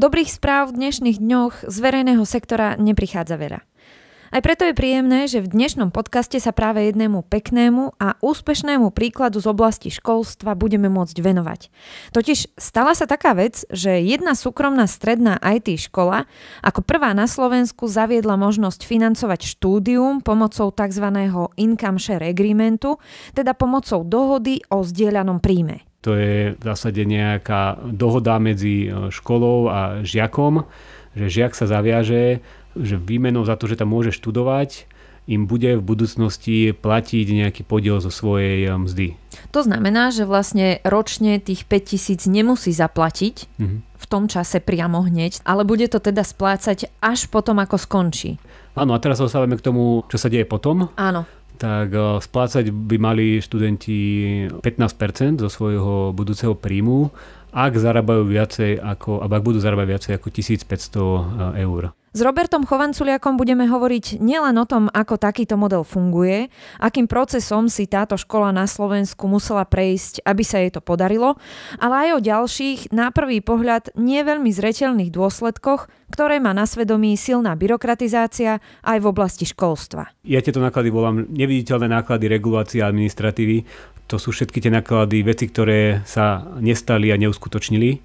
Dobrých správ v dnešných dňoch z verejného sektora neprichádza veľa. Aj preto je príjemné, že v dnešnom podcaste sa práve jednému peknému a úspešnému príkladu z oblasti školstva budeme môcť venovať. Totiž stala sa taká vec, že jedna súkromná stredná IT škola ako prvá na Slovensku zaviedla možnosť financovať štúdium pomocou tzv. income share agreementu, teda pomocou dohody o zdieľanom príjme. To je v zásade nejaká dohoda medzi e, školou a žiakom, že žiak sa zaviaže, že výmenou za to, že tam môže študovať, im bude v budúcnosti platiť nejaký podiel zo svojej e, mzdy. To znamená, že vlastne ročne tých 5000 nemusí zaplatiť mm-hmm. v tom čase priamo hneď, ale bude to teda splácať až potom, ako skončí. Áno, a teraz sa dostávame k tomu, čo sa deje potom. Áno tak eh, splácať by mali študenti 15% zo svojho budúceho príjmu ak zarábajú viacej ako, ak budú zarábať viacej ako 1500 e, eur. S Robertom Chovanculiakom budeme hovoriť nielen o tom, ako takýto model funguje, akým procesom si táto škola na Slovensku musela prejsť, aby sa jej to podarilo, ale aj o ďalších, na prvý pohľad, neveľmi veľmi zreteľných dôsledkoch, ktoré má na svedomí silná byrokratizácia aj v oblasti školstva. Ja tieto náklady volám neviditeľné náklady regulácie administratívy. To sú všetky tie náklady, veci, ktoré sa nestali a neuskutočnili.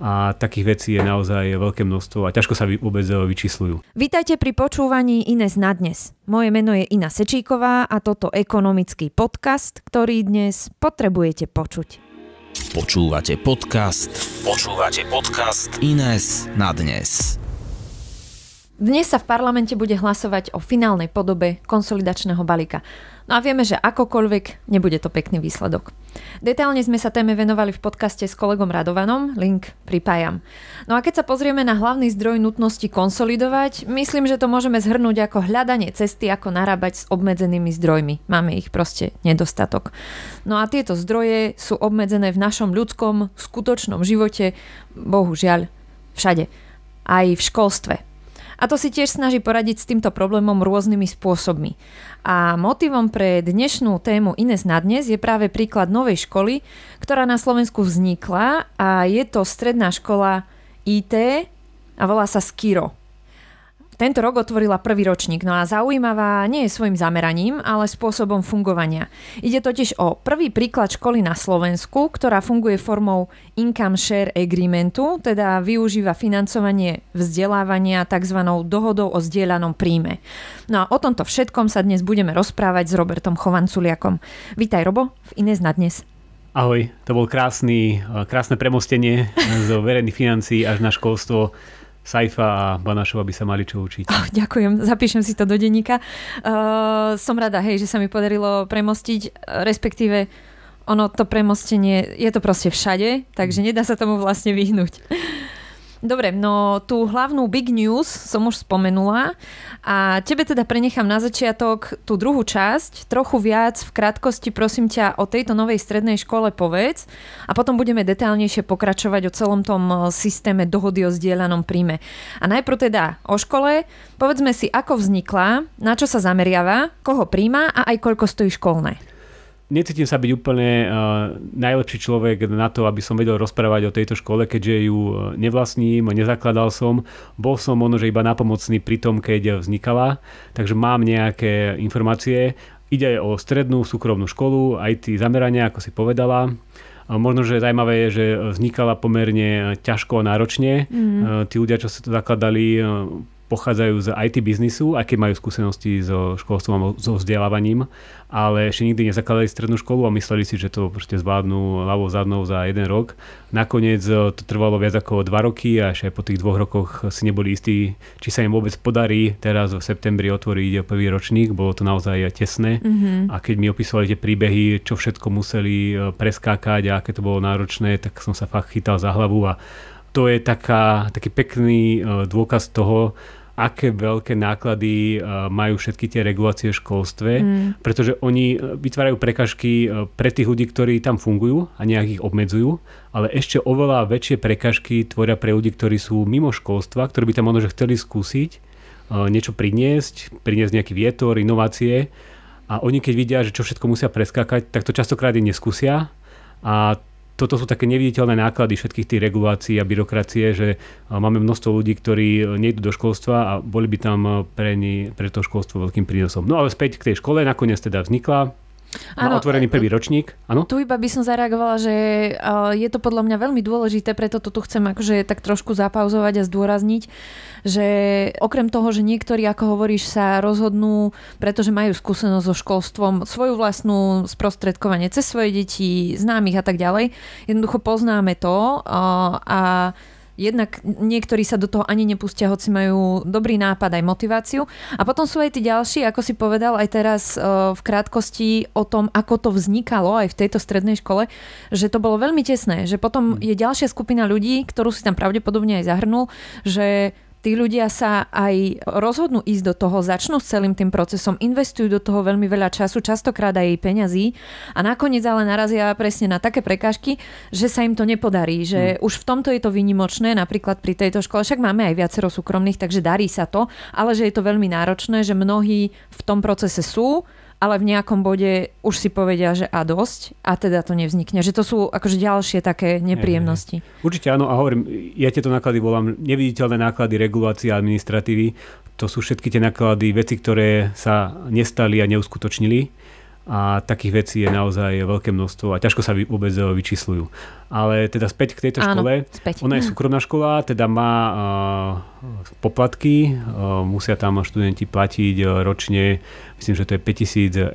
A takých vecí je naozaj veľké množstvo a ťažko sa vôbec e, vyčíslujú. Vítajte pri počúvaní Ines na dnes. Moje meno je Ina Sečíková a toto ekonomický podcast, ktorý dnes potrebujete počuť. Počúvate podcast. Počúvate podcast Ines na dnes. Dnes sa v parlamente bude hlasovať o finálnej podobe konsolidačného balíka. No a vieme, že akokoľvek nebude to pekný výsledok. Detailne sme sa téme venovali v podcaste s kolegom Radovanom, link pripájam. No a keď sa pozrieme na hlavný zdroj nutnosti konsolidovať, myslím, že to môžeme zhrnúť ako hľadanie cesty, ako narábať s obmedzenými zdrojmi. Máme ich proste nedostatok. No a tieto zdroje sú obmedzené v našom ľudskom, skutočnom živote, bohužiaľ, všade. Aj v školstve. A to si tiež snaží poradiť s týmto problémom rôznymi spôsobmi. A motivom pre dnešnú tému Ines na dnes je práve príklad novej školy, ktorá na Slovensku vznikla a je to stredná škola IT a volá sa Skiro. Tento rok otvorila prvý ročník, no a zaujímavá nie je svojim zameraním, ale spôsobom fungovania. Ide totiž o prvý príklad školy na Slovensku, ktorá funguje formou income share agreementu, teda využíva financovanie vzdelávania tzv. dohodou o zdieľanom príjme. No a o tomto všetkom sa dnes budeme rozprávať s Robertom Chovanculiakom. Vítaj Robo v Inés na dnes. Ahoj, to bol krásny, krásne premostenie zo verejných financií až na školstvo Saifa a Banašova by sa mali čo učiť. Oh, ďakujem, zapíšem si to do denníka. Uh, som rada, hej, že sa mi podarilo premostiť, respektíve ono to premostenie, je to proste všade, takže nedá sa tomu vlastne vyhnúť. Dobre, no tú hlavnú big news som už spomenula a tebe teda prenechám na začiatok tú druhú časť. Trochu viac v krátkosti prosím ťa o tejto novej strednej škole povedz a potom budeme detálnejšie pokračovať o celom tom eh, systéme dohody o zdieľanom príjme. A najprv teda o škole. Povedzme si, ako vznikla, na čo sa zameriava, koho príjma a aj koľko stojí školné necítim sa byť úplne eh, najlepší človek na to, aby som vedel rozprávať o tejto škole, keďže ju eh, nevlastním, nezakladal som. Bol som ono, že iba napomocný pri tom, keď vznikala, takže mám nejaké informácie. Ide o strednú súkromnú školu, aj tie zamerania, ako si povedala. Možno, že zaujímavé je, že vznikala pomerne ťažko a náročne. Mm. Tí ľudia, čo sa to zakladali, pochádzajú z IT biznisu, aj keď majú skúsenosti so školstvom a so vzdelávaním, ale ešte nikdy nezakladali strednú školu a mysleli si, že to proste zvládnu ľavou zadnou za jeden rok. Nakoniec eh, to trvalo viac ako dva roky a až aj po tých dvoch rokoch si neboli istí, či sa im vôbec podarí teraz v septembri otvoriť prvý ročník. Bolo to naozaj tesné. Mm-hmm. A keď mi opisovali tie príbehy, čo všetko museli eh, preskákať a aké to bolo náročné, tak som sa fakt chytal za hlavu a to je taká, taký pekný eh, dôkaz toho, aké veľké náklady eh, majú všetky tie regulácie v školstve, mm. pretože oni eh, vytvárajú prekažky eh, pre tých ľudí, ktorí tam fungujú a nejak ich obmedzujú, ale ešte oveľa väčšie prekažky tvoria pre ľudí, ktorí sú mimo školstva, ktorí by tam možno chceli skúsiť niečo priniesť, priniesť nejaký vietor, inovácie a oni keď vidia, že čo všetko musia preskákať, tak to častokrát i neskúsia a toto sú také neviditeľné náklady všetkých tých regulácií a byrokracie, že e, máme množstvo ľudí, ktorí e, nejdú do školstva a boli by tam e, pre, ni, pre to školstvo veľkým prínosom. No ale späť k tej škole, nakoniec teda vznikla, má ano, otvorený e, prvý ročník, áno? Tu iba by som zareagovala, že e, je to podľa mňa veľmi dôležité, preto to tu chcem akože tak trošku zapauzovať a zdôrazniť, že okrem toho, že niektorí, ako hovoríš, sa rozhodnú, pretože majú skúsenosť so školstvom, svoju vlastnú sprostredkovanie cez svoje deti, známych a tak ďalej, jednoducho poznáme to e, a Jednak niektorí sa do toho ani nepustia, hoci majú dobrý nápad aj motiváciu. A potom sú aj tí ďalší, ako si povedal aj teraz e, v krátkosti o tom, ako to vznikalo aj v tejto strednej škole, že to bolo veľmi tesné, že potom mm. je ďalšia skupina ľudí, ktorú si tam pravdepodobne aj zahrnul, že tí ľudia sa aj rozhodnú ísť do toho, začnú s celým tým procesom, investujú do toho veľmi veľa času, častokrát aj jej peňazí a nakoniec ale narazia presne na také prekážky, že sa im to nepodarí, že hmm. už v tomto je to vynimočné, napríklad pri tejto škole, však máme aj viacero súkromných, takže darí sa to, ale že je to veľmi náročné, že mnohí v tom procese sú, ale v nejakom bode už si povedia, že a dosť a teda to nevznikne. Že to sú akože ďalšie také nepríjemnosti. Nie, nie. Určite áno a hovorím, ja tieto náklady volám neviditeľné náklady regulácie administratívy. To sú všetky tie náklady, veci, ktoré sa nestali a neuskutočnili a takých vecí je naozaj veľké množstvo a ťažko sa vôbec e, vyčíslujú. Ale teda späť k tejto Áno, škole. Späť. Ona je súkromná škola, teda má uh, poplatky, uh, musia tam študenti platiť uh, ročne, myslím, že to je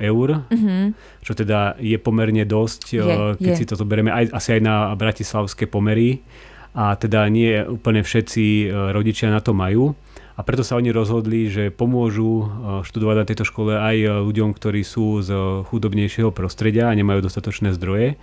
5000 eur, uh-huh. čo teda je pomerne dosť, je, uh, keď je. si to zoberieme aj, asi aj na bratislavské pomery. A teda nie úplne všetci uh, rodičia na to majú a preto sa oni rozhodli, že pomôžu e, študovať na tejto škole aj e, ľuďom, ktorí sú z e, chudobnejšieho prostredia a nemajú dostatočné zdroje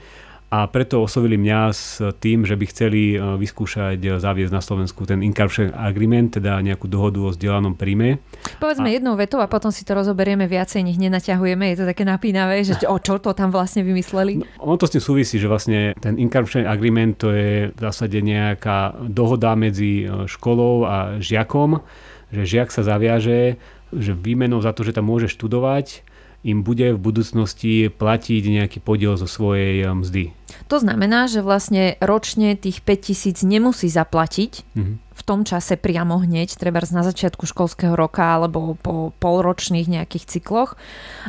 a preto oslovili mňa s tým, že by chceli e, vyskúšať e, zaviesť na Slovensku ten Incarption Agreement, teda nejakú dohodu o vzdelanom príjme. Povedzme a... jednou vetou a potom si to rozoberieme viacej, nech nenaťahujeme, je to také napínavé, že o čo to tam vlastne vymysleli. No, ono to s tým súvisí, že vlastne ten Incarption Agreement to je v zásade nejaká dohoda medzi e, školou a žiakom, že žiak sa zaviaže, že výmenou za to, že tam môže študovať, im bude v budúcnosti platiť nejaký podiel zo svojej eh, mzdy. To znamená, že vlastne ročne tých 5000 nemusí zaplatiť mm-hmm. v tom čase priamo hneď, treba na začiatku školského roka alebo po polročných nejakých cykloch,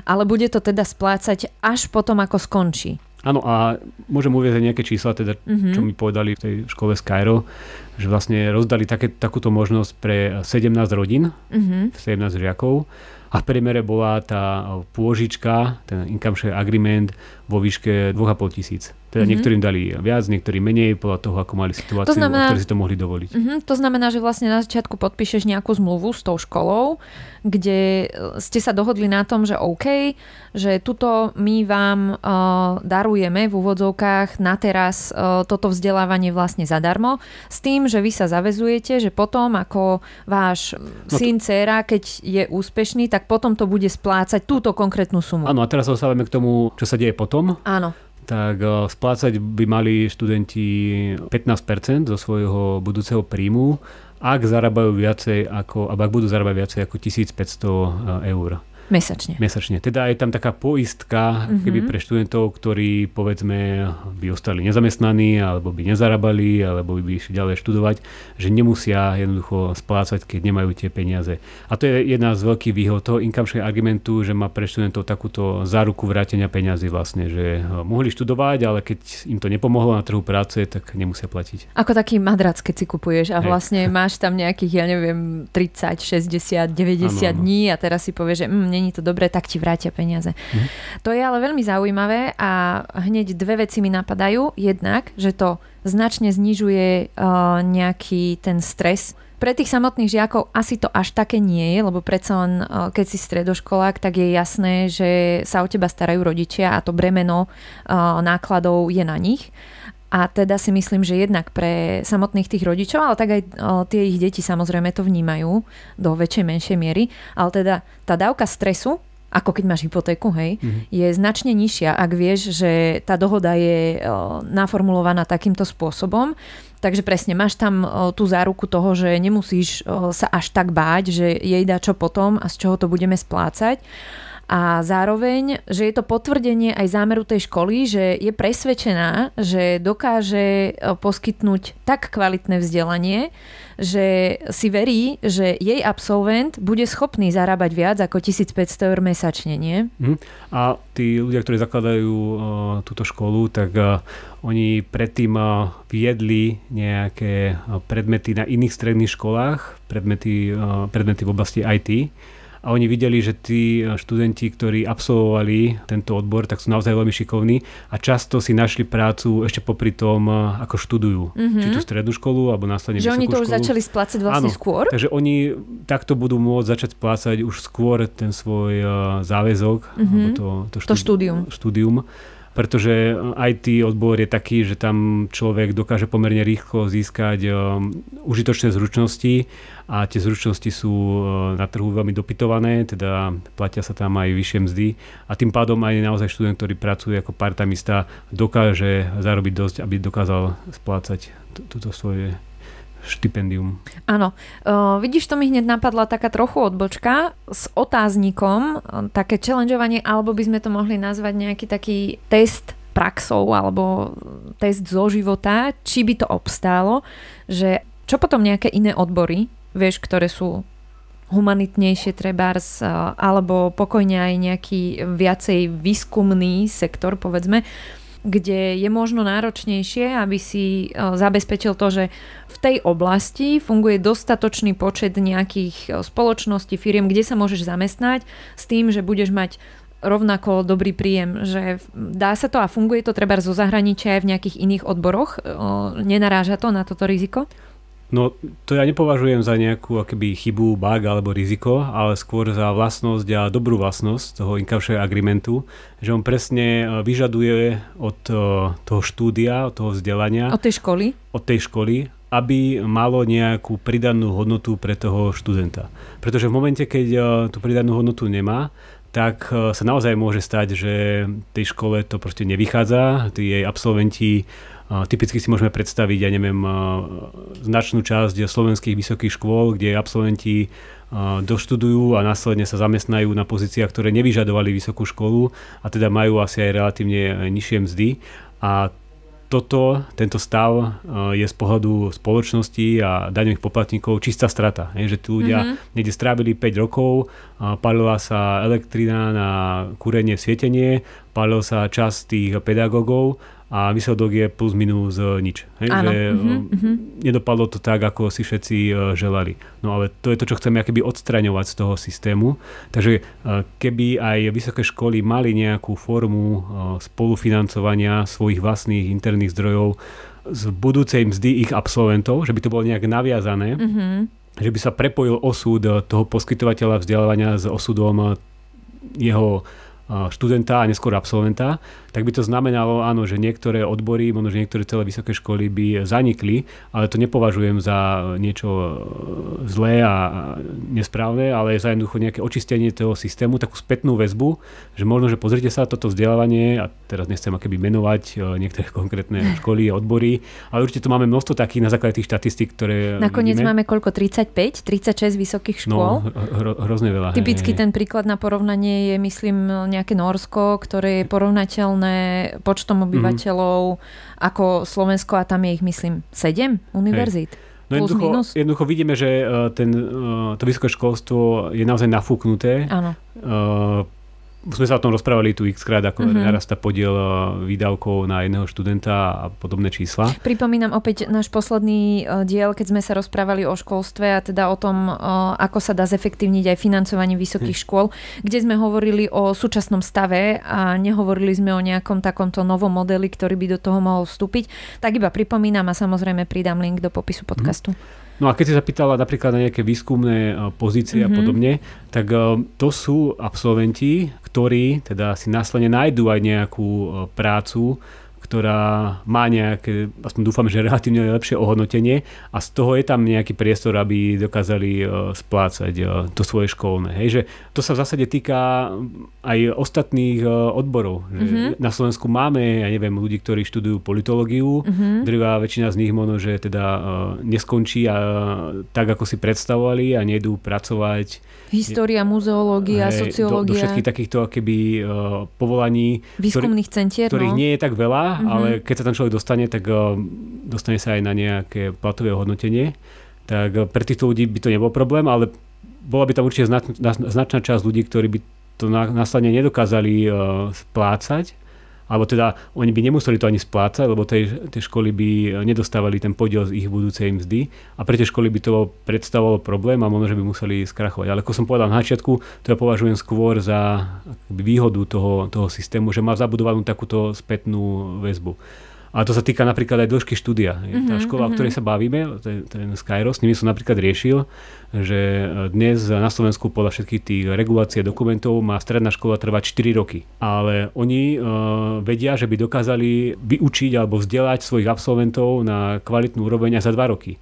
ale bude to teda splácať až potom, ako skončí. Áno a môžem uvieť aj nejaké čísla, teda, mm-hmm. čo mi povedali v tej škole Skyro, že vlastne rozdali také, takúto možnosť pre 17 eh, rodín, mm-hmm. 17 žiakov a v priemere bola tá pôžička, ten income share agreement vo výške 2,5 tisíc. Teda mm-hmm. niektorým dali viac, niektorým menej, podľa toho, ako mali situáciu, to znamená, ktorí si to mohli dovoliť. Mm-hmm, to znamená, že vlastne na začiatku podpíšeš nejakú zmluvu s tou školou, kde eh, ste sa dohodli na tom, že OK, že tuto my vám uh, darujeme v úvodzovkách na teraz uh, toto vzdelávanie vlastne zadarmo, s tým, že vy sa zavezujete, že potom, ako váš no syn, to... dcéra, keď je úspešný, tak potom to bude splácať túto konkrétnu sumu. Áno, a teraz sa dostávame k tomu, čo sa deje potom potom. Áno tak eh, splácať by mali študenti 15% zo svojho budúceho príjmu, ak zarábajú viacej ako, ak budú zarábať viacej ako 1500 eh, eur. Mesačne. Mesačne. Teda je tam taká poistka mm-hmm. keby pre študentov, ktorí povedzme by ostali nezamestnaní, alebo by nezarábali, alebo by išli ďalej študovať, že nemusia jednoducho splácať, keď nemajú tie peniaze. A to je jedna z veľkých výhod toho income argumentu, že má pre študentov takúto záruku vrátenia peniazy vlastne, že eh, mohli študovať, ale keď im to nepomohlo na trhu práce, tak nemusia platiť. Ako taký madrac, keď si kupuješ a vlastne Hej. máš tam nejakých, ja neviem, 30, 60, 90 ano, ano. dní a teraz si povieš, že mm, není to dobré, tak ti vrátia peniaze. Mm-hmm. To je ale veľmi zaujímavé a hneď dve veci mi napadajú. Jednak, že to značne znižuje uh, nejaký ten stres. Pre tých samotných žiakov asi to až také nie je, lebo predsa len uh, keď si stredoškolák, tak je jasné, že sa o teba starajú rodičia a to bremeno uh, nákladov je na nich. A teda si myslím, že jednak pre samotných tých rodičov, ale tak aj tie ich deti samozrejme to vnímajú do väčšej, menšej miery. Ale teda tá dávka stresu, ako keď máš hypotéku, hej, mm-hmm. je značne nižšia, ak vieš, že tá dohoda je naformulovaná takýmto spôsobom. Takže presne, máš tam tú záruku toho, že nemusíš sa až tak báť, že jej dá čo potom a z čoho to budeme splácať a zároveň, že je to potvrdenie aj zámeru tej školy, že je presvedčená, že dokáže e, poskytnúť tak kvalitné vzdelanie, že si verí, že jej absolvent bude schopný zarábať viac ako 1500 eur mesačne, nie? Mhm. A tí ľudia, ktorí zakladajú e, túto školu, tak e, oni predtým viedli nejaké predmety na iných stredných školách, predmety, predmety v oblasti IT a oni videli, že tí eh, študenti, ktorí absolvovali tento odbor, tak sú naozaj veľmi šikovní a často si našli prácu ešte popri tom, eh, ako študujú. Mm-hmm. Či tú strednú školu, alebo následne Že oni to školu. už začali splácať vlastne Áno, skôr? takže oni takto budú môcť začať splácať už skôr ten svoj eh, záväzok, mm-hmm. alebo to, to, štúdium, to štúdium. štúdium pretože IT odbor je taký, že tam človek dokáže pomerne rýchlo získať eh, užitočné zručnosti a tie zručnosti sú eh, na trhu veľmi dopytované, teda platia sa tam aj vyššie mzdy a tým pádom aj naozaj študent, ktorý pracuje ako partamista, dokáže zarobiť dosť, aby dokázal splácať túto svoje štipendium. Áno. Uh, vidíš, to mi hneď napadla taká trochu odbočka s otáznikom, také challengeovanie, alebo by sme to mohli nazvať nejaký taký test praxou alebo test zo života, či by to obstálo, že čo potom nejaké iné odbory, vieš, ktoré sú humanitnejšie trebárs, alebo pokojne aj nejaký viacej výskumný sektor, povedzme, uh, kde je možno náročnejšie, aby si e, zabezpečil to, že v tej oblasti funguje dostatočný počet nejakých e, spoločností, firiem, kde sa môžeš zamestnať s tým, že budeš mať rovnako dobrý príjem, že dá sa to a funguje to treba zo zahraničia aj v nejakých iných odboroch? E, nenaráža to na toto riziko? No to ja nepovažujem za nejakú akoby chybu, bug alebo riziko, ale skôr za vlastnosť a dobrú vlastnosť toho inkavšieho agreementu, že on presne e, vyžaduje od e, toho štúdia, od toho vzdelania. Od tej školy? Od tej školy, aby malo nejakú pridanú hodnotu pre toho študenta. Pretože v momente, keď e, tú pridanú hodnotu nemá, tak sa naozaj môže stať, že tej škole to proste nevychádza, tí jej absolventi Typicky si môžeme predstaviť, ja neviem, značnú časť slovenských vysokých škôl, kde absolventi doštudujú a následne sa zamestnajú na pozíciách, ktoré nevyžadovali vysokú školu a teda majú asi aj relatívne e, nižšie mzdy. A toto, tento stav e, je z pohľadu spoločnosti a daňových poplatníkov čistá strata. Je, že tu ľudia mm-hmm. niekde strávili 5 rokov, palila sa elektrina na kúrenie, svietenie, palil sa čas tých pedagógov a výsledok je plus minus e, nič. Hej? Áno. Že mm-hmm. nedopadlo to tak, ako si všetci e, želali. No ale to je to, čo chceme akoby odstraňovať z toho systému. Takže keby aj vysoké školy mali nejakú formu spolufinancovania svojich vlastných interných zdrojov z budúcej mzdy ich absolventov, že by to bolo nejak naviazané, mm-hmm. že by sa prepojil osud toho poskytovateľa vzdelávania s osudom jeho študenta a neskôr absolventa, tak by to znamenalo, áno, že niektoré odbory, možno, že niektoré celé vysoké školy by zanikli, ale to nepovažujem za niečo e, zlé a nesprávne, ale za jednoducho nejaké očistenie toho systému, takú spätnú väzbu, že možno, že pozrite sa, toto vzdelávanie, a teraz nechcem akéby menovať e, niektoré konkrétne školy a odbory, ale určite tu máme množstvo takých na základe tých štatistík, ktoré... Nakoniec vidíme. máme koľko? 35? 36 vysokých no, škôl? No, hro, hrozne veľa. Typicky hej, hej. ten príklad na porovnanie je, myslím, nejaké Norsko, ktoré je porovnateľné zastúpené počtom mhm. obyvateľov mm-hmm. ako Slovensko a tam je ich myslím 7 univerzít. Hey. No jednoducho, minus. jednoducho vidíme, že eh, ten, eh, to vysoké školstvo je naozaj nafúknuté. Áno. Eh, sme sa o tom rozprávali tu x krát, ako mm-hmm. narastá podiel eh, výdavkov na jedného študenta a podobné čísla. Pripomínam opäť náš posledný eh, diel, keď sme sa rozprávali o školstve a teda o tom, eh, ako sa dá zefektívniť aj financovanie vysokých hm. škôl, kde sme hovorili o súčasnom stave a nehovorili sme o nejakom takomto novom modeli, ktorý by do toho mohol vstúpiť. Tak iba pripomínam a samozrejme pridám link do popisu mhm. podcastu. Hm. No a keď si zapýtala napríklad na nejaké výskumné e, pozície mm-hmm. a mhm. podobne, tak e, to sú absolventi, ktorí teda si následne nájdú aj nejakú e, prácu ktorá má nejaké, aspoň dúfam, že relatívne lepšie ohodnotenie a z toho je tam nejaký priestor, aby dokázali e, splácať e, to svoje školné. Hej, že to sa v zásade týka aj ostatných e, odborov. Že mm-hmm. Na Slovensku máme, ja neviem, ľudí, ktorí študujú politológiu, mm-hmm. drvá väčšina z nich možno, že teda neskončí a, tak, ako si predstavovali a nejdú pracovať. História, muzeológia, hej, sociológia. Do, do všetkých takýchto keby povolaní, výskumných ktorý, centier, ktorých no. nie je tak veľa, mm-hmm. ale keď sa tam človek dostane, tak eh, dostane sa aj na nejaké platové hodnotenie. Tak eh, pre týchto ľudí by to nebol problém, ale bola by tam určite značná časť ľudí, ktorí by to následne nedokázali eh, splácať alebo teda oni by nemuseli to ani splácať, lebo tej, tej školy by eh, nedostávali ten podiel z ich budúcej mzdy a pre tie školy by to predstavovalo problém a možno, že by museli skrachovať. Ale ako som povedal na začiatku, to ja považujem skôr za výhodu toho, toho systému, že má zabudovanú takúto spätnú väzbu. A to sa týka napríklad aj dĺžky štúdia. Mm-hmm, tá mhm, škola, mm-hmm. o ktorej mhm. sa bavíme, ten, ten Skyros, s nimi som napríklad riešil, že e, dnes na Slovensku podľa všetkých tých regulácií dokumentov má stredná škola trvať 4 roky. Ale oni uh, vedia, že by dokázali vyučiť alebo vzdelať svojich absolventov na kvalitnú úroveň aj za 2 roky.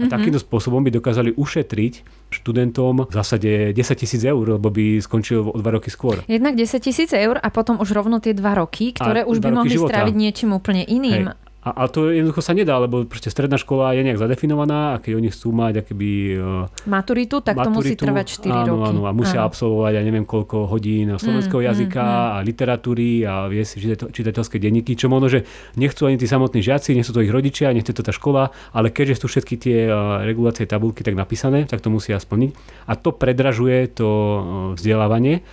A mhm. takýmto spôsobom by dokázali ušetriť študentom v zásade 10 tisíc eur, lebo by skončil o dva roky skôr. Jednak 10 tisíc eur a potom už rovno tie dva roky, ktoré a už by mohli života. stráviť niečím úplne iným. Hej. A, a to jednoducho sa nedá, lebo proste stredná škola je nejak zadefinovaná a keď oni chcú mať akéby... E, maturitu, tak maturitu, to musí trvať 4 áno, roky. Áno, a musia áno. absolvovať ja neviem koľko hodín slovenského mm, mm, jazyka mm, a literatúry a vie si čitateľské denníky, čo možno, že nechcú ani tí samotní žiaci, nechcú to ich rodičia, nechce to tá škola, ale keďže sú všetky tie e, regulácie tabulky tak napísané, tak to musia splniť. A to predražuje to e, vzdelávanie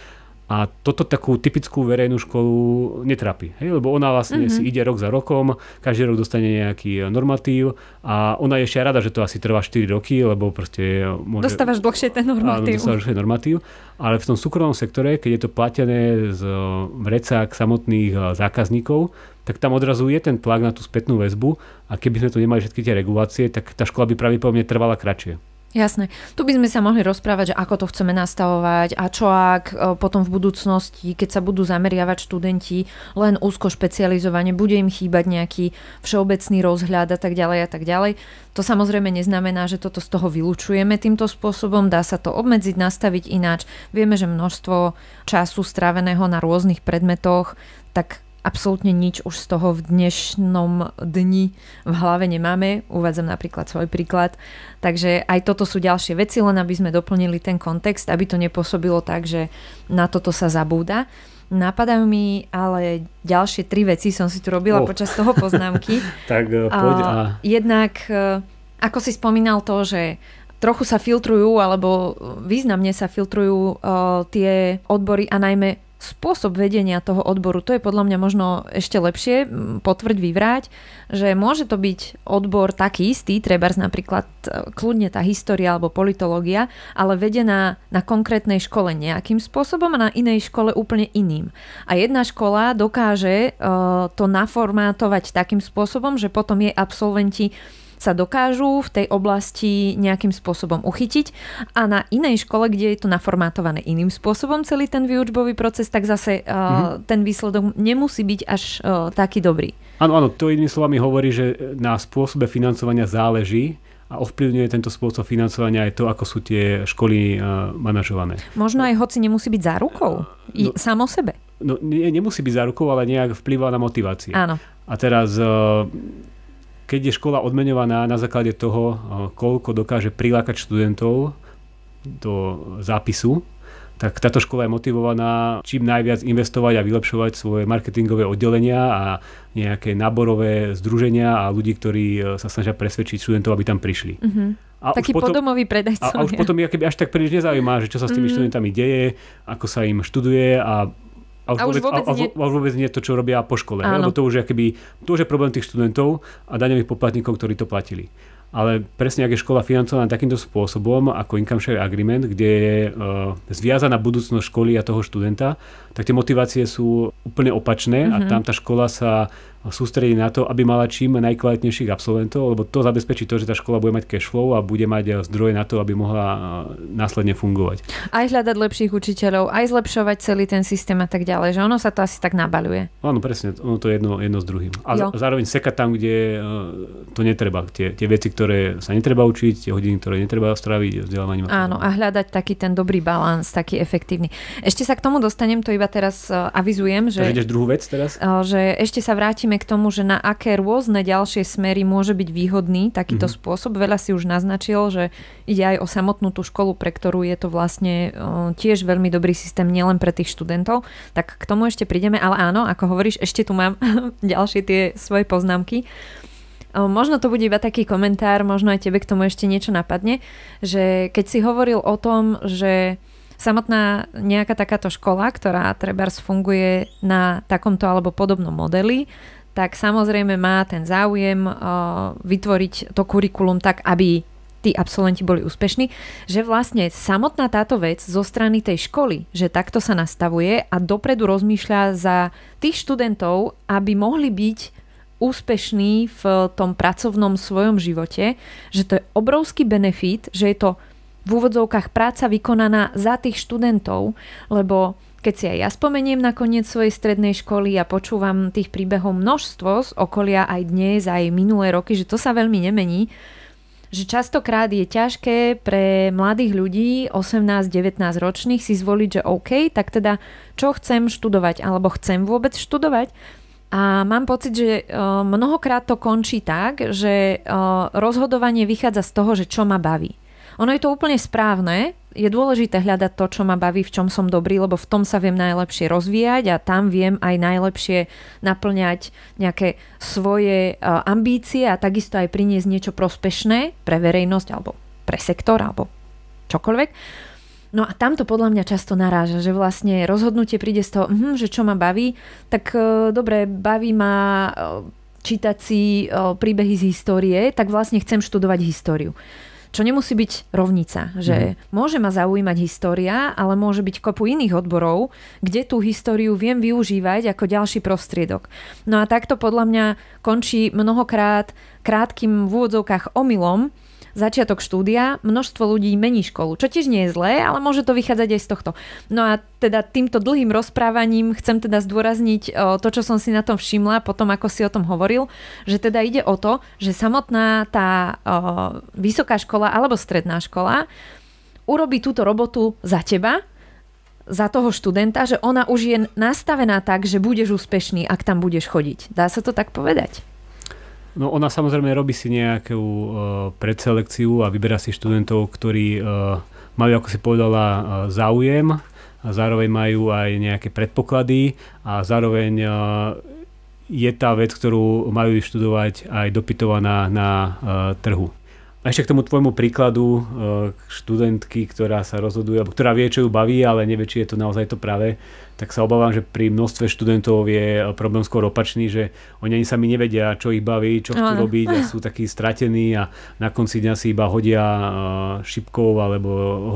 a toto takú typickú verejnú školu netrapí, hej? lebo ona vlastne mm-hmm. si ide rok za rokom, každý rok dostane nejaký e, normatív a ona je ešte rada, že to asi trvá 4 roky, lebo proste... Môže... Dostávaš dlhšie ten normatív. Áno, dostávaš dlhšie normatív, ale v tom súkromnom sektore, keď je to platené z e, vrecák samotných e, zákazníkov, tak tam odrazu je ten tlak na tú spätnú väzbu a keby sme tu nemali všetky tie regulácie, tak tá škola by pravdepodobne trvala kratšie. Jasné. Tu by sme sa mohli rozprávať, že ako to chceme nastavovať a čo ak e, potom v budúcnosti, keď sa budú zameriavať študenti len úzko špecializovanie, bude im chýbať nejaký všeobecný rozhľad a tak ďalej a tak ďalej. To samozrejme neznamená, že toto z toho vylúčujeme týmto spôsobom, dá sa to obmedziť, nastaviť ináč. Vieme, že množstvo času stráveného na rôznych predmetoch tak absolútne nič už z toho v dnešnom dni v hlave nemáme. Uvádzam napríklad svoj príklad. Takže aj toto sú ďalšie veci, len aby sme doplnili ten kontext, aby to nepôsobilo tak, že na toto sa zabúda. Napadajú mi ale ďalšie tri veci, som si tu robila oh. počas toho poznámky. tak e, poď a... Jednak, e, ako si spomínal to, že trochu sa filtrujú, alebo významne sa filtrujú uh, tie odbory a najmä spôsob vedenia toho odboru, to je podľa mňa možno ešte lepšie potvrď, vyvrať, že môže to byť odbor taký istý, treba napríklad e, kľudne tá história alebo politológia, ale vedená na konkrétnej škole nejakým spôsobom a na inej škole úplne iným. A jedna škola dokáže e, to naformátovať takým spôsobom, že potom jej absolventi sa dokážu v tej oblasti nejakým spôsobom uchytiť a na inej škole, kde je to naformátované iným spôsobom celý ten výučbový proces, tak zase mm-hmm. ten výsledok nemusí byť až eh, taký dobrý. Áno, áno, to inými slovami hovorí, že na spôsobe financovania záleží, a ovplyvňuje tento spôsob financovania aj to, ako sú tie školy eh, manažované. Možno aj hoci nemusí byť zárukou, no, samo sebe. No nie, nemusí byť zárukou, ale nejak vplyvá na motiváciu. Áno. A teraz keď je škola odmenovaná na základe toho, eh, koľko dokáže prilákať študentov do zápisu, tak táto škola je motivovaná čím najviac investovať a vylepšovať svoje marketingové oddelenia a nejaké náborové združenia a ľudí, ktorí eh, sa snažia presvedčiť študentov, aby tam prišli. Uh-huh. A Taký potom, podomový predajcovia. A, a už potom ja keby až tak príliš nezaujíma, že čo sa s tými mm. študentami deje, ako sa im študuje a a už, a už, vôbec, vôbec, a, nie... a už vôbec nie to, čo robia po škole. Áno. Lebo to už, je keby, to už je problém tých študentov a daňových poplatníkov, ktorí to platili. Ale presne, ak je škola financovaná takýmto spôsobom, ako Income Share Agreement, kde je uh, zviazaná budúcnosť školy a toho študenta, tak tie motivácie sú úplne opačné mm-hmm. a mhm. tam tá škola sa sústrediť na to, aby mala čím najkvalitnejších absolventov, lebo to zabezpečí to, že tá škola bude mať cash flow a bude mať eh, zdroje na to, aby mohla eh, následne fungovať. Aj hľadať lepších učiteľov, aj zlepšovať celý ten systém a tak ďalej, že ono sa to asi tak nabaluje. Áno, presne, ono to je jedno, jedno s druhým. A jo. zároveň seka tam, kde eh, to netreba, tie, tie veci, ktoré sa netreba učiť, tie hodiny, ktoré netreba stráviť vzdelávaním. Áno, a hľadať taký ten dobrý balans, taký efektívny. Ešte sa k tomu dostanem, to iba teraz avizujem, že... ideš druhú vec teraz? Že ešte sa vrátime k tomu, že na aké rôzne ďalšie smery môže byť výhodný takýto mm-hmm. spôsob. Veľa si už naznačil, že ide aj o samotnú tú školu, pre ktorú je to vlastne e, tiež veľmi dobrý systém nielen pre tých študentov. Tak k tomu ešte prídeme, ale áno, ako hovoríš, ešte tu mám ďalšie tie svoje poznámky. E, možno to bude iba taký komentár, možno aj tebe k tomu ešte niečo napadne, že keď si hovoril o tom, že samotná nejaká takáto škola, ktorá trebárs funguje na takomto alebo podobnom modeli, tak samozrejme má ten záujem eh, vytvoriť to kurikulum tak, aby tí absolventi boli úspešní, že vlastne samotná táto vec zo strany tej školy, že takto sa nastavuje a dopredu rozmýšľa za tých študentov, aby mohli byť úspešní v tom pracovnom svojom živote, že to je obrovský benefit, že je to v úvodzovkách práca vykonaná za tých študentov, lebo keď si aj ja spomeniem na koniec svojej strednej školy a ja počúvam tých príbehov množstvo z okolia aj dnes, aj minulé roky, že to sa veľmi nemení, že častokrát je ťažké pre mladých ľudí 18-19 ročných si zvoliť, že OK, tak teda čo chcem študovať alebo chcem vôbec študovať. A mám pocit, že e, mnohokrát to končí tak, že e, rozhodovanie vychádza z toho, že čo ma baví. Ono je to úplne správne, je dôležité hľadať to, čo ma baví, v čom som dobrý, lebo v tom sa viem najlepšie rozvíjať a tam viem aj najlepšie naplňať nejaké svoje e, ambície a takisto aj priniesť niečo prospešné pre verejnosť alebo pre sektor alebo čokoľvek. No a tamto podľa mňa často naráža, že vlastne rozhodnutie príde z toho, mhm, že čo ma baví, tak e, dobre, baví ma e, čítať si e, príbehy z histórie, tak vlastne chcem študovať históriu. Čo nemusí byť rovnica, že mm. môže ma zaujímať história, ale môže byť kopu iných odborov, kde tú históriu viem využívať ako ďalší prostriedok. No a takto podľa mňa končí mnohokrát krátkým v úvodzovkách omylom, začiatok štúdia, množstvo ľudí mení školu, čo tiež nie je zlé, ale môže to vychádzať aj z tohto. No a teda týmto dlhým rozprávaním chcem teda zdôrazniť to, čo som si na tom všimla, potom ako si o tom hovoril, že teda ide o to, že samotná tá vysoká škola alebo stredná škola urobí túto robotu za teba, za toho študenta, že ona už je nastavená tak, že budeš úspešný, ak tam budeš chodiť. Dá sa to tak povedať? No ona samozrejme robí si nejakú uh, predselekciu a vyberá si študentov, ktorí uh, majú, ako si povedala, uh, záujem a zároveň majú aj nejaké predpoklady a zároveň uh, je tá vec, ktorú majú študovať aj dopytovaná na uh, trhu. A ešte k tomu tvojmu príkladu e, študentky, ktorá sa rozhoduje, alebo ktorá vie, čo ju baví, ale nevie, či je to naozaj to práve, tak sa obávam, že pri množstve študentov je problém skôr opačný, že oni ani sami nevedia, čo ich baví, čo chcú robiť a sú takí stratení a na konci dňa si iba hodia e, šipkou alebo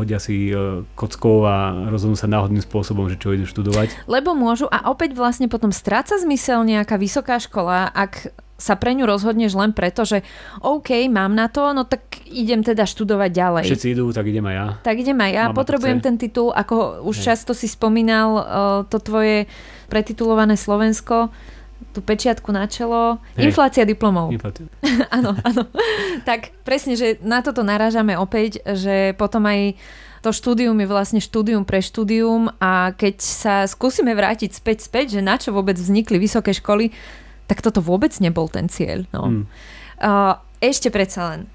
hodia si e, kockou a rozhodnú sa náhodným spôsobom, že čo idú študovať. Lebo môžu a opäť vlastne potom stráca zmysel nejaká vysoká škola, ak sa pre ňu rozhodneš len preto, že OK, mám na to, no tak idem teda študovať ďalej. Všetci idú, tak idem aj ja. Tak idem aj ja, Mama potrebujem ten titul, ako už Hej. často si spomínal, eh, to tvoje pretitulované Slovensko, tú pečiatku na čelo. Hej. Inflácia diplomov. Áno, áno. tak presne, že na toto narážame opäť, že potom aj to štúdium je vlastne štúdium pre štúdium a keď sa skúsime vrátiť späť späť, že na čo vôbec vznikli vysoké školy, tak toto vôbec nebol ten cieľ. No. Mm. Uh, ešte predsa len.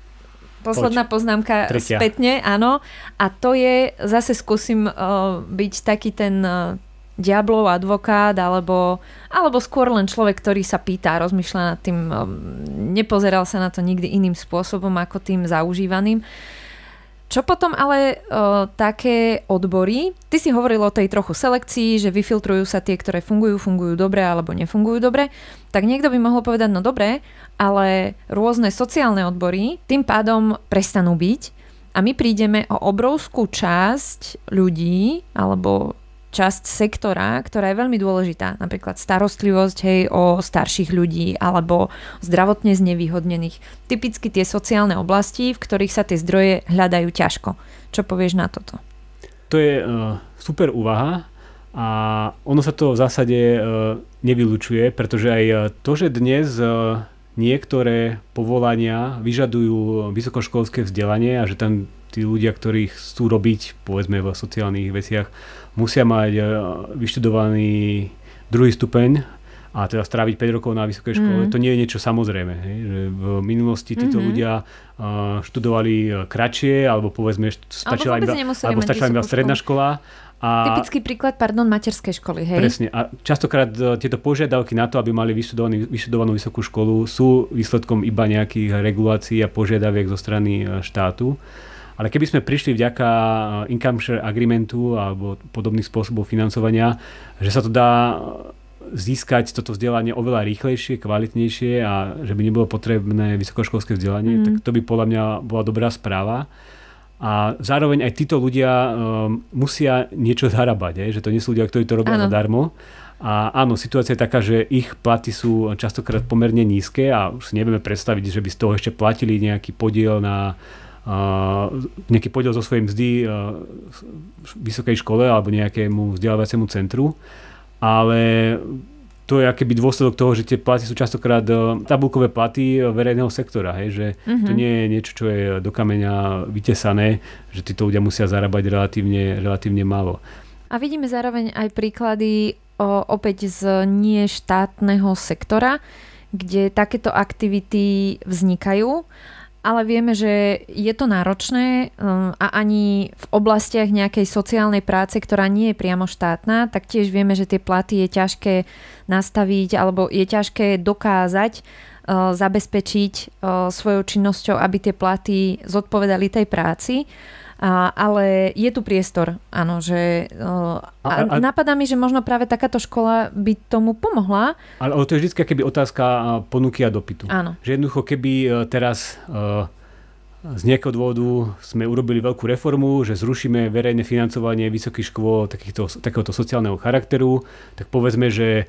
Posledná Poď. poznámka Tretia. spätne, áno. A to je, zase skúsim uh, byť taký ten uh, diablov advokát, alebo, alebo skôr len človek, ktorý sa pýta, rozmýšľa nad tým, um, nepozeral sa na to nikdy iným spôsobom ako tým zaužívaným. Uh, čo potom ale uh, také odbory, ty si hovoril o tej trochu selekcii, že vyfiltrujú sa tie, ktoré fungujú, fungujú dobre alebo nefungujú dobre, tak niekto by mohol povedať, no dobre, ale rôzne sociálne odbory tým pádom prestanú byť a my prídeme o obrovskú časť ľudí alebo časť sektora, ktorá je veľmi dôležitá, napríklad starostlivosť hej, o starších ľudí alebo zdravotne znevýhodnených. Typicky tie sociálne oblasti, v ktorých sa tie zdroje hľadajú ťažko. Čo povieš na toto? To je uh, super úvaha a ono sa to v zásade uh, nevylučuje, pretože aj e, to, že dnes uh, niektoré povolania vyžadujú vysokoškolské vzdelanie a že tam tí ľudia, ktorí chcú robiť, povedzme v sociálnych veciach, musia mať e, vyštudovaný druhý stupeň a teda stráviť 5 rokov na vysokej škole, mm. to nie je niečo samozrejme. Hej? Že v minulosti títo mm-hmm. ľudia uh, študovali e, kratšie, alebo povedzme, stačila alebo im, alebo stačila im stredná škola. A Typický príklad, pardon, materskej školy, hej? Presne. A častokrát tieto požiadavky na to, aby mali vyštudovanú vysokú školu, sú výsledkom iba nejakých regulácií a požiadaviek zo strany štátu. Ale keby sme prišli vďaka eh, income share agreementu alebo podobných spôsobov financovania, že sa to dá eh, získať toto vzdelanie oveľa rýchlejšie, kvalitnejšie a že by nebolo potrebné vysokoškolské vzdelanie, mm. tak to by podľa mňa bola dobrá správa. A zároveň aj títo ľudia um, musia niečo zarábať, že to nie sú ľudia, ktorí to robia ano. zadarmo. A áno, situácia je taká, že ich platy sú častokrát pomerne nízke a už si nevieme predstaviť, že by z toho ešte platili nejaký podiel na nejaký podiel zo svojej mzdy vysokej škole alebo nejakému vzdelávaciemu centru, ale to je akéby dôsledok toho, že tie platy sú častokrát e, tabulkové platy verejného sektora, hej, že mm-hmm. to mhm. nie je niečo, čo je do kameňa vytesané, že títo ľudia musia zarábať relatívne, relatívne málo. A vidíme zároveň aj príklady o, opäť z štátneho sektora, kde takéto aktivity vznikajú ale vieme, že je to náročné um, a ani v oblastiach nejakej sociálnej práce, ktorá nie je priamo štátna, tak tiež vieme, že tie platy je ťažké nastaviť alebo je ťažké dokázať uh, zabezpečiť uh, svojou činnosťou, aby tie platy zodpovedali tej práci. A, ale je tu priestor, áno, že a, a, a, napadá mi, že možno práve takáto škola by tomu pomohla. Ale, ale to je vždy keby otázka ponuky a dopytu. Áno. Že jednoducho keby e, teraz e, z nejakého dôvodu sme urobili veľkú reformu, že zrušíme verejné financovanie vysokých škôl takýchto, takéhoto sociálneho charakteru, tak povedzme, že e,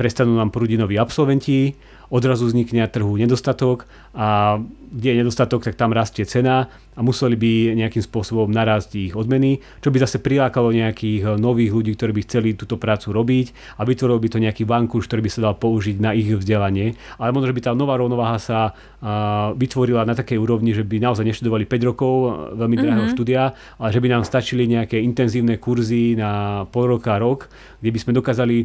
prestanú nám prúdinoví noví absolventi odrazu vznikne na trhu nedostatok a kde je nedostatok, tak tam rastie cena a museli by nejakým spôsobom narásť ich odmeny, čo by zase prilákalo nejakých eh, nových ľudí, ktorí by chceli túto prácu robiť a vytvoril by to nejaký vankúš, ktorý by sa dal použiť na ich vzdelanie. Ale možno, že by tá nová rovnováha sa eh, vytvorila na takej úrovni, že by naozaj neštudovali 5 rokov eh, veľmi drahého mm-hmm. štúdia, ale že by nám stačili nejaké intenzívne kurzy na pol roka, rok, kde by sme dokázali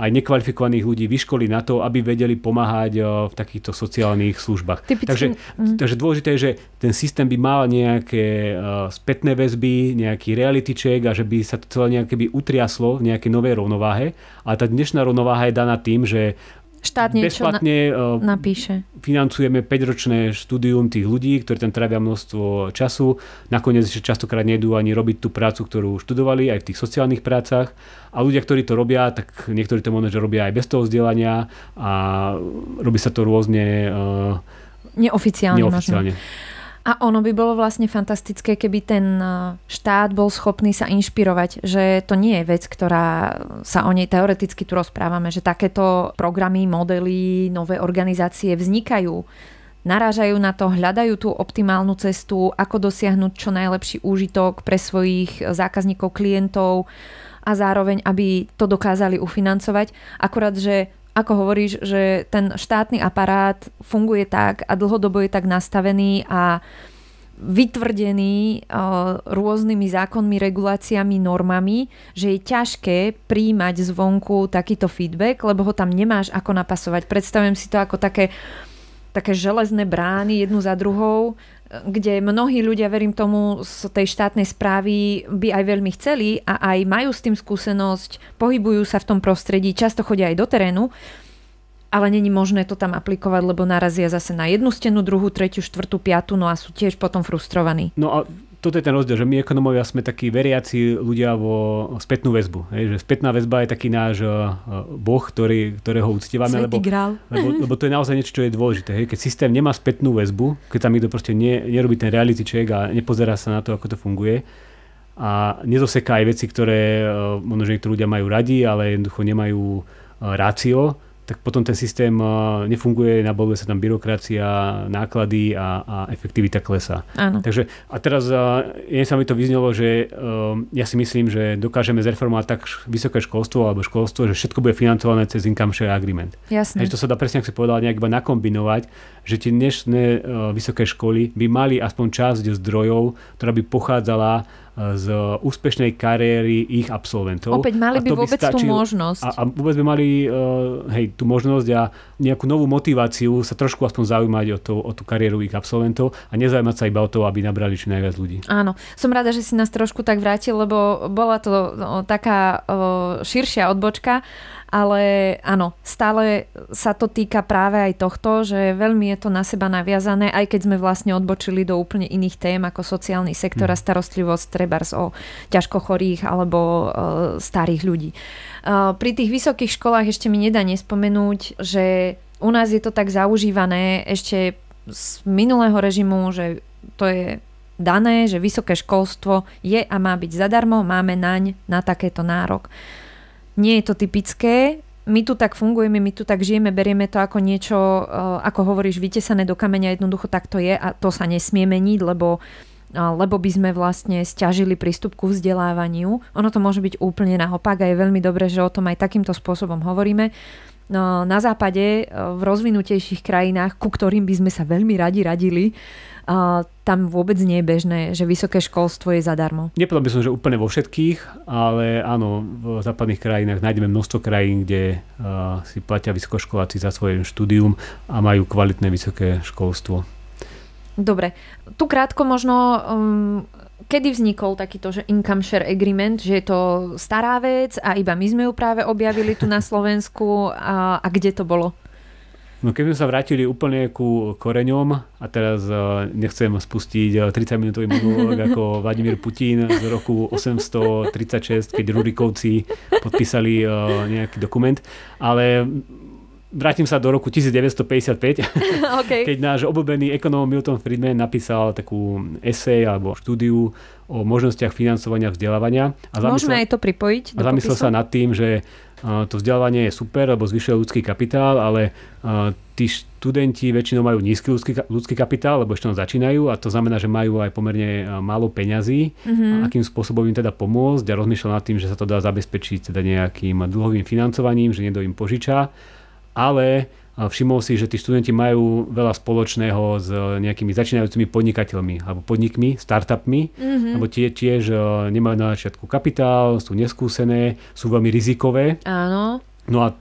aj nekvalifikovaných ľudí vyškoliť na to, aby vedeli pomáhať v takýchto sociálnych službách. Typicky. Takže, mm. takže dôležité je, že ten systém by mal nejaké spätné väzby, nejaký reality check a že by sa to celé nejaké by utriaslo v nejakej novej rovnováhe. A tá dnešná rovnováha je daná tým, že štát niečo bezplatne na, eh, napíše. Financujeme 5-ročné štúdium tých ľudí, ktorí tam trávia množstvo času. Nakoniec ešte častokrát nejdú ani robiť tú prácu, ktorú študovali, aj v tých sociálnych prácach. A ľudia, ktorí to robia, tak niektorí to možno, že robia aj bez toho vzdelania a robí sa to rôzne... Neoficiálne, eh, neoficiálne. možno. A ono by bolo vlastne fantastické, keby ten e, štát bol schopný sa inšpirovať, že to nie je vec, ktorá sa o nej teoreticky tu rozprávame, že takéto programy, modely, nové organizácie vznikajú. Narážajú na to, hľadajú tú optimálnu cestu, ako dosiahnuť čo najlepší úžitok pre svojich zákazníkov, klientov a zároveň, aby to dokázali ufinancovať. Akurát, že ako hovoríš, že ten štátny aparát funguje tak a dlhodobo je tak nastavený a vytvrdený eh, rôznymi zákonmi, reguláciami, normami, že je ťažké príjmať zvonku takýto feedback, lebo ho tam nemáš ako napasovať. Predstavujem si to ako také uh, také železné brány jednu za druhou, e, kde mnohí ľudia, verím tomu, z tej štátnej správy by aj veľmi chceli a aj majú s tým skúsenosť, pohybujú sa v tom prostredí, často chodia aj do terénu, ale není možné to tam aplikovať, lebo narazia zase na jednu stenu, druhú, tretiu, štvrtú, piatu, no a sú tiež potom frustrovaní. No a toto je ten rozdiel, že my ekonomovia sme takí veriaci ľudia vo spätnú väzbu. Hej, že spätná väzba je taký náš eh, eh, boh, ktorý, ktorého uctievame. Lebo, lebo, lebo, to je naozaj niečo, čo je dôležité. Hej, keď systém nemá spätnú väzbu, keď tam nikto proste ne, nerobí ten reality check a nepozerá sa na to, ako to funguje, a nezoseká aj veci, ktoré eh, možno, že niektorí ľudia majú radi, ale jednoducho nemajú rácio, tak potom ten systém eh, nefunguje, nabaluje sa tam byrokracia, náklady a, a efektivita klesá. Áno. Takže, a teraz eh, jen sa mi to vyznelo, že eh, ja si myslím, že dokážeme zreformovať tak vysoké školstvo alebo školstvo, že všetko bude financované cez income share agreement. Jasne. Takže to sa dá presne, ako si povedala, nejak iba nakombinovať, že tie dnešné vysoké školy by mali aspoň časť zdrojov, ktorá by pochádzala z úspešnej kariéry ich absolventov. Opäť mali by, by vôbec stačil, tú možnosť. A, a vôbec by mali uh, hej, tú možnosť a nejakú novú motiváciu sa trošku aspoň zaujímať o, to, o tú kariéru ich absolventov a nezaujímať sa iba o to, aby nabrali čo najviac ľudí. Áno, som rada, že si nás trošku tak vrátil, lebo bola to taká o, širšia odbočka ale áno, stále sa to týka práve aj tohto, že veľmi je to na seba naviazané, aj keď sme vlastne odbočili do úplne iných tém ako sociálny sektor a mhm. starostlivosť trebárs o ťažko chorých alebo e, starých ľudí. E, pri tých vysokých školách ešte mi nedá nespomenúť, že u nás je to tak zaužívané ešte z minulého režimu, že to je dané, že vysoké školstvo je a má byť zadarmo, máme naň na takéto nárok. Nie je to typické, my tu tak fungujeme, my tu tak žijeme, berieme to ako niečo, e, ako hovoríš, vytesané do kameňa, jednoducho tak to je a to sa nesmie meniť, lebo e, lebo by sme vlastne stiažili prístup ku vzdelávaniu. Ono to môže byť úplne naopak a je veľmi dobré, že o tom aj takýmto spôsobom hovoríme. No, na západe, e, v rozvinutejších krajinách, ku ktorým by sme sa veľmi radi radili, uh, tam vôbec nie je bežné, že vysoké školstvo je zadarmo. Nepovedal by som, že úplne vo všetkých, ale áno, v západných krajinách nájdeme množstvo krajín, kde uh, si platia vysokoškoláci za svoje štúdium a majú kvalitné vysoké školstvo. Dobre, tu krátko možno, um, kedy vznikol takýto že income share agreement, že je to stará vec a iba my sme ju práve objavili tu na Slovensku a, a kde to bolo? No keby sme sa vrátili úplne ku koreňom a teraz e, nechcem spustiť 30 e, minútový monolog ako Vladimír Putin z roku 836, keď Rurikovci podpísali e, nejaký dokument, ale vrátim sa do roku 1955, okay. keď náš obľúbený ekonóm Milton Friedman napísal takú esej alebo štúdiu o možnostiach financovania vzdelávania. A zamyslel, Môžeme aj to pripojiť. A zamyslel popisu? sa nad tým, že to vzdelávanie je super, lebo zvyšuje ľudský kapitál, ale tí študenti väčšinou majú nízky ľudský, ľudský kapitál, lebo ešte začínajú a to znamená, že majú aj pomerne málo peňazí. Mm-hmm. akým spôsobom im teda pomôcť? Ja rozmýšľam nad tým, že sa to dá zabezpečiť teda nejakým dlhovým financovaním, že niekto im požiča, ale všimol si, že tí študenti majú veľa spoločného s nejakými začínajúcimi podnikateľmi alebo podnikmi, startupmi, mm-hmm. lebo tie tiež e, nemajú na začiatku kapitál, sú neskúsené, sú veľmi rizikové. Áno. No a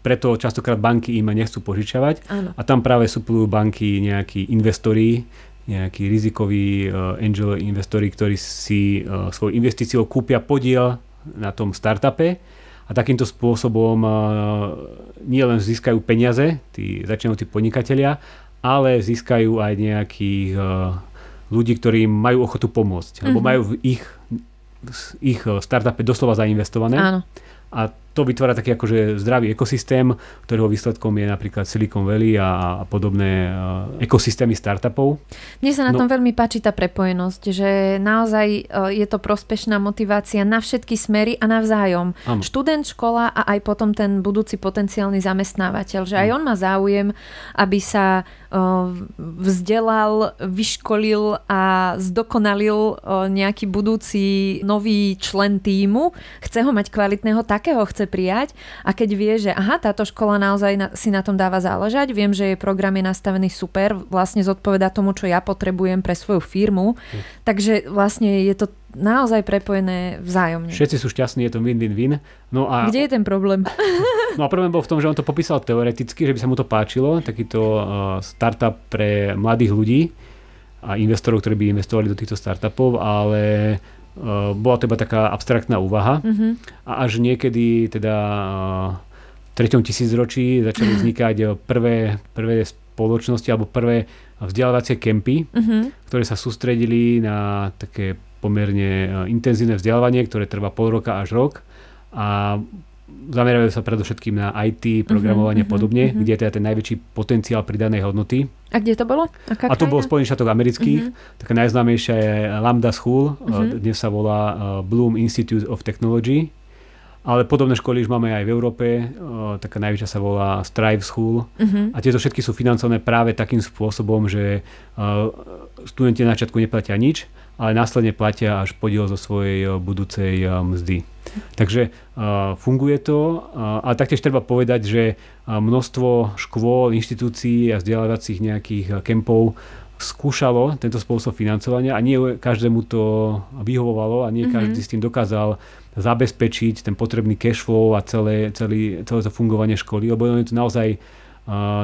preto častokrát banky im nechcú požičavať Áno. a tam práve suplujú banky nejakí investori, nejakí rizikoví uh, angel investori, ktorí si uh, e, svojou investíciou kúpia podiel na tom startupe a takýmto spôsobom eh, nielen získajú peniaze, tí začnú tí podnikatelia, ale získajú aj nejakých eh, ľudí, ktorí majú ochotu pomôcť, mm-hmm. lebo mhm. majú v ich, ich eh, startupe doslova zainvestované. Áno. A to vytvára taký akože zdravý ekosystém, ktorého výsledkom je napríklad Silicon Valley a, a podobné e, ekosystémy startupov. Mne sa na no, tom veľmi páči tá prepojenosť, že naozaj e, je to prospešná motivácia na všetky smery a navzájom. Am. Študent, škola a aj potom ten budúci potenciálny zamestnávateľ, že aj on má záujem, aby sa vzdelal, vyškolil a zdokonalil nejaký budúci nový člen týmu, chce ho mať kvalitného, takého chce prijať a keď vie, že aha, táto škola naozaj si na tom dáva záležať, viem, že jej program je nastavený super, vlastne zodpoveda tomu, čo ja potrebujem pre svoju firmu, hm. takže vlastne je to naozaj prepojené vzájomne. Všetci sú šťastní, je to win-win-win. No a... Kde je ten problém? No a problém bol v tom, že on to popísal teoreticky, že by sa mu to páčilo, takýto uh, startup pre mladých ľudí a investorov, ktorí by investovali do týchto startupov, ale uh, bola to iba taká abstraktná úvaha mm-hmm. a až niekedy teda uh, v treťom tisícročí začali vznikať prvé, prvé spoločnosti alebo prvé vzdelávacie kempy, uh-huh. ktoré sa sústredili na také pomerne e, intenzívne vzdelávanie, ktoré trvá pol roka až rok a zamerajú sa predovšetkým na IT, mhm, programovanie uh-huh, mhm, a podobne, uh-huh. kde je teda ten najväčší potenciál pridanej hodnoty. A kde to bolo? Aká a to bolo Spojených štátoch amerických. Uh-huh. Taká najznámejšia je Lambda School, uh-huh. dnes sa volá e, Bloom Institute of Technology. Ale podobné školy už máme aj v Európe, taká najväčšia sa volá Strive School. Uh-huh. A tieto všetky sú financované práve takým spôsobom, že študenti na začiatku neplatia nič ale následne platia až podiel zo svojej eh, budúcej eh, mzdy. Takže eh, funguje to Ale taktiež treba povedať, že množstvo škôl, inštitúcií a vzdelávacích nejakých kempov skúšalo tento spôsob financovania a nie každému to vyhovovalo a nie mhm. každý mm-hmm. s tým dokázal zabezpečiť ten potrebný cash flow a celé, celé, celé to fungovanie školy, lebo je to naozaj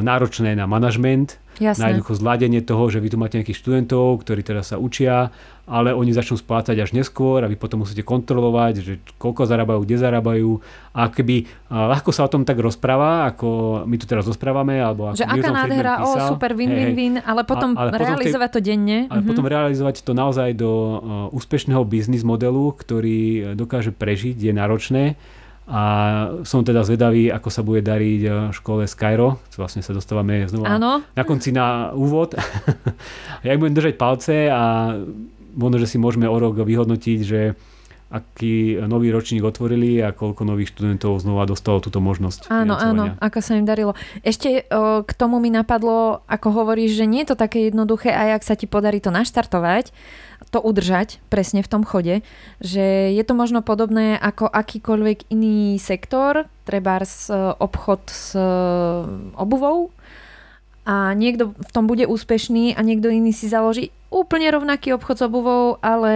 náročné na manažment, Jasné. na jednoducho zladenie toho, že vy tu máte nejakých študentov, ktorí teraz sa učia, ale oni začnú splácať až neskôr a vy potom musíte kontrolovať, že koľko zarábajú, kde zarábajú. A keby a ľahko sa o tom tak rozpráva, ako my tu teraz rozprávame, alebo ako že aká nádhera, o super win, hey, win, win, ale potom ale realizovať potom tej, to denne. Ale mhm. potom realizovať to naozaj do uh, úspešného biznis modelu, ktorý e, dokáže prežiť, je náročné a som teda zvedavý, ako sa bude dariť eh, škole Skyro. Vlastne sa dostávame znova ano. na konci na úvod. ja budem držať palce a možno, že si môžeme o rok vyhodnotiť, že aký nový ročník otvorili a koľko nových študentov znova dostalo túto možnosť. Áno, áno, ako sa im darilo. Ešte o, k tomu mi napadlo, ako hovoríš, že nie je to také jednoduché, aj ak sa ti podarí to naštartovať, to udržať presne v tom chode, že je to možno podobné ako akýkoľvek iný sektor, trebárs obchod s e, obuvou, a niekto v tom bude úspešný a niekto iný si založí úplne rovnaký obchod s obuvou, ale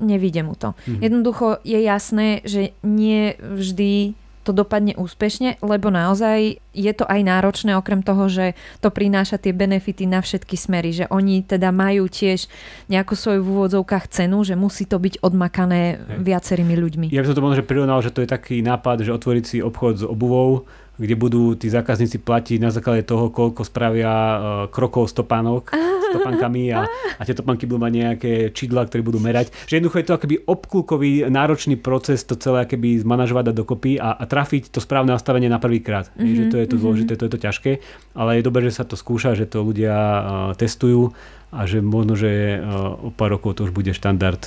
nevíde mu to. Mm-hmm. Jednoducho je jasné, že nie vždy to dopadne úspešne, lebo naozaj je to aj náročné, okrem toho, že to prináša tie benefity na všetky smery, že oni teda majú tiež nejakú svoju v úvodzovkách cenu, že musí to byť odmakané viacerými ľuďmi. Ja by som to možno prirovnal, že to je taký nápad, že otvoriť si obchod s obuvou, kde budú tí zákazníci platiť na základe toho, koľko spravia eh, krokov stopánok topankami a, a tie stopanky budú mať nejaké čidla, ktoré budú merať. Že jednoducho je to akoby obklukový, náročný proces to celé akoby zmanažovať a dokopy a, a trafiť to správne nastavenie na prvýkrát. Mm-hmm. Je, že to je to mhm, mhm. zložité, to je to ťažké, ale je dobré, že sa to skúša, že to ľudia eh, testujú a že možno, že eh, o pár rokov to už bude štandard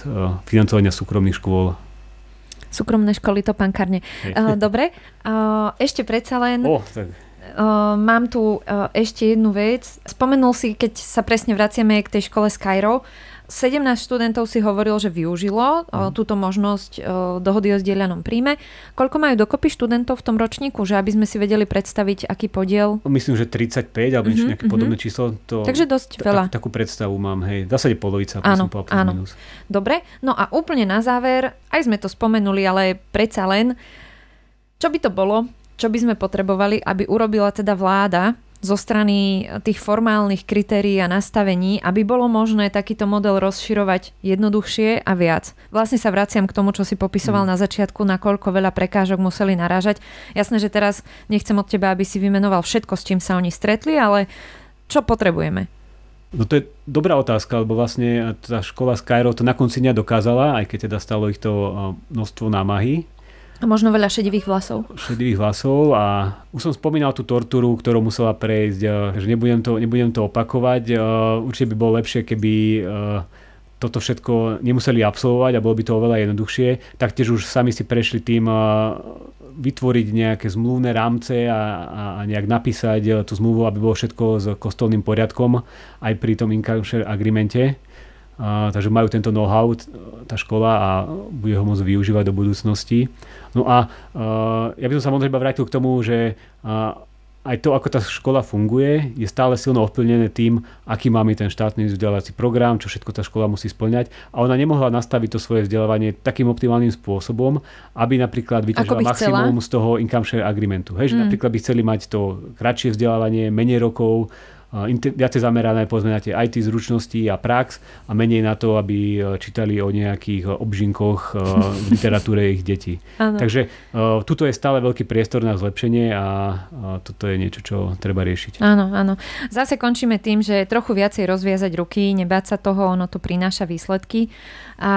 financovania súkromných škôl súkromné školy to pankárne. Eh, dobre, ešte predsa len... Oh, tak. Eh, mám tu eh, ešte jednu vec. Spomenul si, keď sa presne vraciame k tej škole Skyro, 17 študentov si hovoril, že využilo mm. túto možnosť eh, dohody o zdieľanom príjme. Koľko majú dokopy študentov v tom ročníku, že aby sme si vedeli predstaviť, aký podiel? Myslím, že 35 alebo niečo mm-hmm, nejaké mm-hmm. podobné číslo. To, Takže dosť veľa. Tak, takú predstavu mám, hej. V zásade polovica. Áno, povedal, áno. Minus. Dobre, no a úplne na záver, aj sme to spomenuli, ale predsa len, čo by to bolo, čo by sme potrebovali, aby urobila teda vláda, zo strany tých formálnych kritérií a nastavení, aby bolo možné takýto model rozširovať jednoduchšie a viac. Vlastne sa vraciam k tomu, čo si popisoval mm. na začiatku, nakoľko veľa prekážok museli narážať. Jasné, že teraz nechcem od teba, aby si vymenoval všetko, s čím sa oni stretli, ale čo potrebujeme? No to je dobrá otázka, lebo vlastne tá škola Skyro to na konci nedokázala, aj keď teda stalo ich to eh, množstvo námahy, a možno veľa šedivých vlasov. Šedivých vlasov a už som spomínal tú tortúru, ktorú musela prejsť, eh, že nebudem to, nebudem to opakovať. Eh, určite by bolo lepšie, keby eh, toto všetko nemuseli absolvovať a bolo by to oveľa jednoduchšie. Taktiež už sami si prešli tým vytvoriť nejaké zmluvné rámce a, a nejak napísať tú zmluvu, aby bolo všetko s kostolným poriadkom aj pri tom Incarcer agreemente a, takže majú tento know-how tá škola a bude ho môcť využívať do budúcnosti. No a, a ja by som sa samozrejme vrátil k tomu, že a, aj to, ako tá škola funguje, je stále silno ovplyvnené tým, aký má ten štátny vzdelávací program, čo všetko tá škola musí splňať. A ona nemohla nastaviť to svoje vzdelávanie takým optimálnym spôsobom, aby napríklad vyťažila maximum chcela? z toho income share agreementu. Hej, mm. že napríklad by chceli mať to kratšie vzdelávanie, menej rokov, viacej zamerané povedzme na tie IT zručnosti a prax a menej na to, aby e, čítali o nejakých e, obžinkoch e, v literatúre ich detí. Takže tuto je stále veľký priestor na zlepšenie a toto je niečo, čo treba riešiť. Áno, áno. Zase končíme tým, že trochu viacej rozviazať ruky, nebáť sa toho, ono to prináša výsledky. A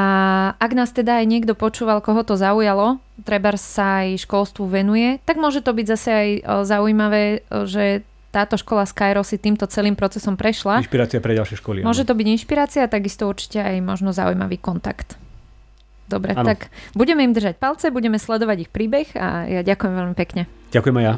ak nás teda aj niekto počúval, koho to zaujalo, treba sa aj školstvu venuje, tak môže to byť zase aj zaujímavé, že táto škola Skyro si týmto celým procesom prešla. Inšpirácia pre ďalšie školy. Môže to byť inšpirácia, takisto určite aj možno zaujímavý kontakt. Dobre, ano. tak budeme im držať palce, budeme sledovať ich príbeh a ja ďakujem veľmi pekne. Ďakujem aj ja.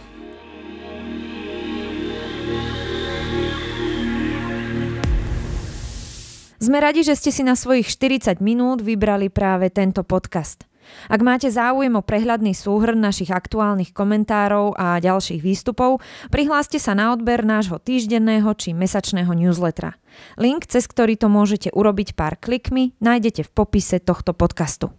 Sme radi, že ste si na svojich 40 minút vybrali práve tento podcast. Ak máte záujem o prehľadný súhrn našich aktuálnych komentárov a ďalších výstupov, prihláste sa na odber nášho týždenného či mesačného newslettera. Link, cez ktorý to môžete urobiť pár klikmi, nájdete v popise tohto podcastu.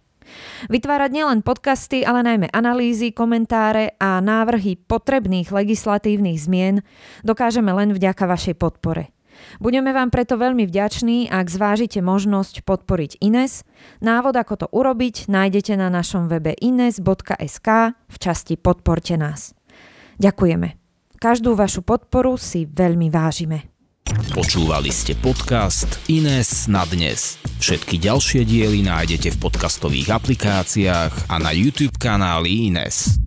Vytvárať nielen podcasty, ale najmä analýzy, komentáre a návrhy potrebných legislatívnych zmien dokážeme len vďaka vašej podpore. Budeme vám preto veľmi vďační, ak zvážite možnosť podporiť Ines. Návod, ako to urobiť, nájdete na našom webe ines.sk v časti Podporte nás. Ďakujeme. Každú vašu podporu si veľmi vážime. Počúvali ste podcast Ines na dnes. Všetky ďalšie diely nájdete v podcastových aplikáciách a na YouTube kanáli Ines.